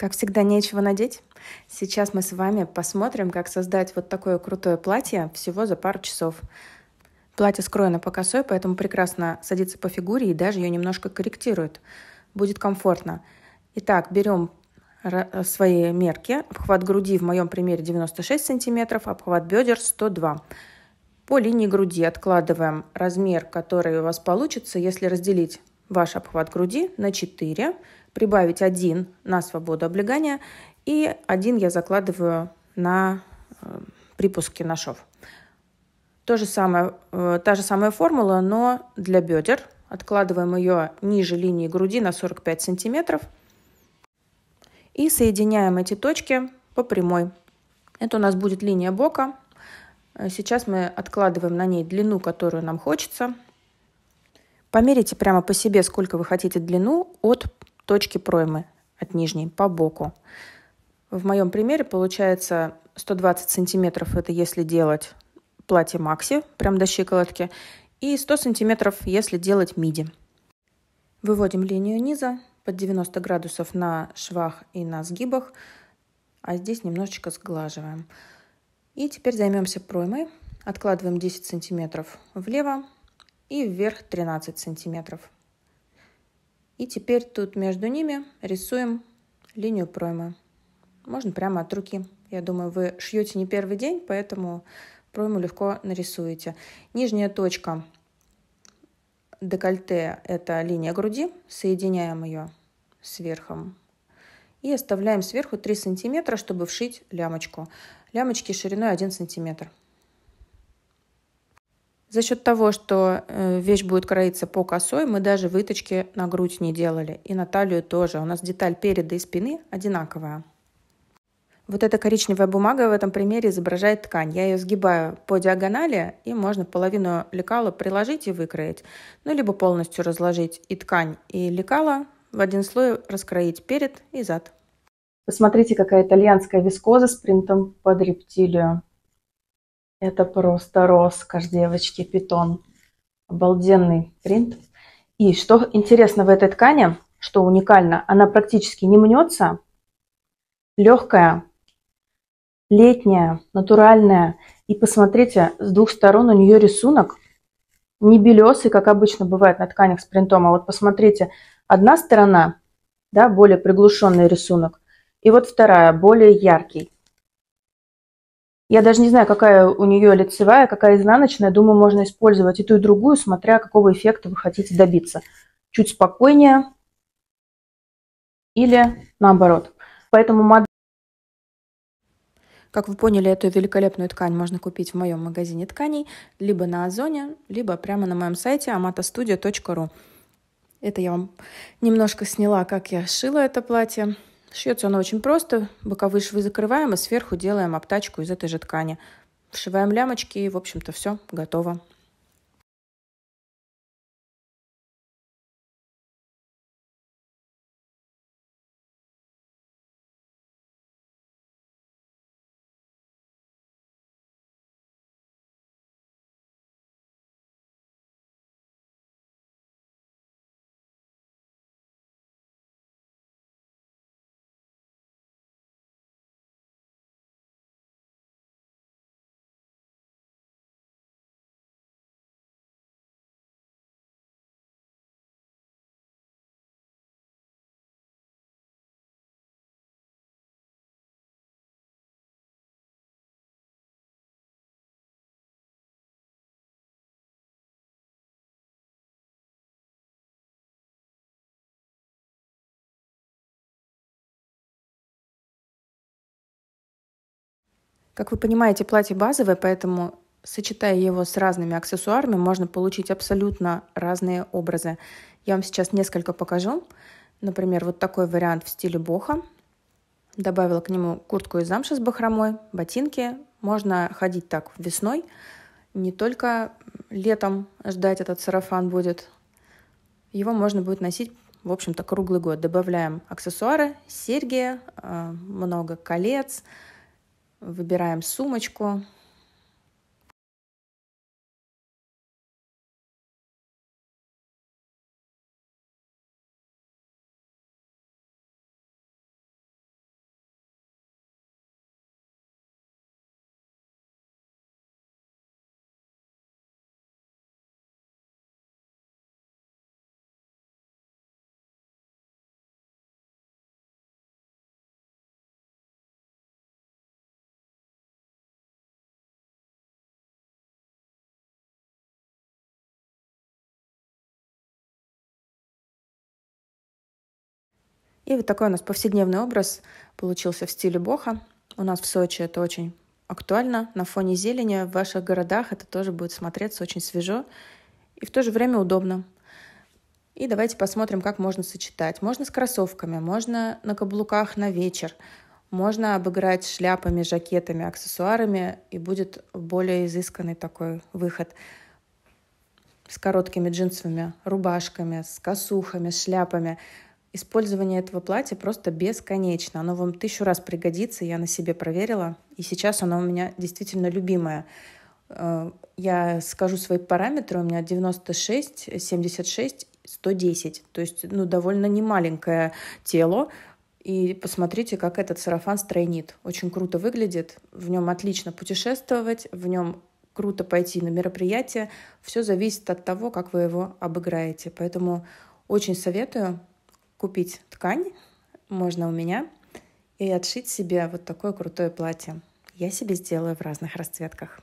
Как всегда, нечего надеть. Сейчас мы с вами посмотрим, как создать вот такое крутое платье всего за пару часов. Платье скроено по косой, поэтому прекрасно садится по фигуре и даже ее немножко корректирует. Будет комфортно. Итак, берем э, свои мерки. Обхват груди в моем примере 96 сантиметров, обхват бедер 102 по линии груди откладываем размер, который у вас получится, если разделить ваш обхват груди на 4, прибавить 1 на свободу облегания и 1 я закладываю на э, припуске на шов. То же самое, э, та же самая формула, но для бедер. Откладываем ее ниже линии груди на 45 сантиметров и соединяем эти точки по прямой. Это у нас будет линия бока. Э, сейчас мы откладываем на ней длину, которую нам хочется. Померите прямо по себе, сколько вы хотите длину от точки проймы, от нижней, по боку. В моем примере получается 120 сантиметров, это если делать платье макси, прям до щиколотки, и 100 сантиметров, если делать миди. Выводим линию низа под 90 градусов на швах и на сгибах, а здесь немножечко сглаживаем. И теперь займемся проймой. Откладываем 10 сантиметров влево, и вверх 13 сантиметров. И теперь тут между ними рисуем линию проймы. Можно прямо от руки. Я думаю, вы шьете не первый день, поэтому пройму легко нарисуете. Нижняя точка декольте – это линия груди. Соединяем ее с верхом. И оставляем сверху 3 сантиметра, чтобы вшить лямочку. Лямочки шириной 1 сантиметр. За счет того, что э, вещь будет кроиться по косой, мы даже выточки на грудь не делали. И на талию тоже. У нас деталь переда и спины одинаковая. Вот эта коричневая бумага в этом примере изображает ткань. Я ее сгибаю по диагонали, и можно половину лекала приложить и выкроить. Ну, либо полностью разложить и ткань, и лекала в один слой раскроить перед и зад. Посмотрите, какая итальянская вискоза с принтом под рептилию. Это просто роскошь, девочки, питон. Обалденный принт. И что интересно в этой ткани, что уникально, она практически не мнется, легкая, летняя, натуральная. И посмотрите, с двух сторон у нее рисунок не белесый, как обычно бывает на тканях с принтом, а вот посмотрите, одна сторона, да, более приглушенный рисунок, и вот вторая, более яркий. Я даже не знаю, какая у нее лицевая, какая изнаночная. Думаю, можно использовать и ту, и другую, смотря какого эффекта вы хотите добиться. Чуть спокойнее или наоборот. Поэтому Как вы поняли, эту великолепную ткань можно купить в моем магазине тканей, либо на Озоне, либо прямо на моем сайте amatastudio.ru. Это я вам немножко сняла, как я шила это платье. Шьется оно очень просто. Боковые швы закрываем и сверху делаем обтачку из этой же ткани. Вшиваем лямочки и, в общем-то, все готово. Как вы понимаете, платье базовое, поэтому сочетая его с разными аксессуарами, можно получить абсолютно разные образы. Я вам сейчас несколько покажу. Например, вот такой вариант в стиле боха. Добавила к нему куртку из замши с бахромой, ботинки. Можно ходить так весной, не только летом ждать этот сарафан будет. Его можно будет носить, в общем-то, круглый год. Добавляем аксессуары, серьги, а, много колец, Выбираем сумочку, И вот такой у нас повседневный образ получился в стиле боха. У нас в Сочи это очень актуально. На фоне зелени в ваших городах это тоже будет смотреться очень свежо и в то же время удобно. И давайте посмотрим, как можно сочетать. Можно с кроссовками, можно на каблуках на вечер, можно обыграть шляпами, жакетами, аксессуарами, и будет более изысканный такой выход с короткими джинсовыми рубашками, с косухами, шляпами – Использование этого платья просто бесконечно. Оно вам тысячу раз пригодится, я на себе проверила. И сейчас оно у меня действительно любимое. Э, я скажу свои параметры. У меня 96, 76, 110. То есть, ну, довольно немаленькое тело. И посмотрите, как этот сарафан стройнит. Очень круто выглядит. В нем отлично путешествовать, в нем круто пойти на мероприятие. Все зависит от того, как вы его обыграете. Поэтому очень советую купить ткань, можно у меня, и отшить себе вот такое крутое платье. Я себе сделаю в разных расцветках.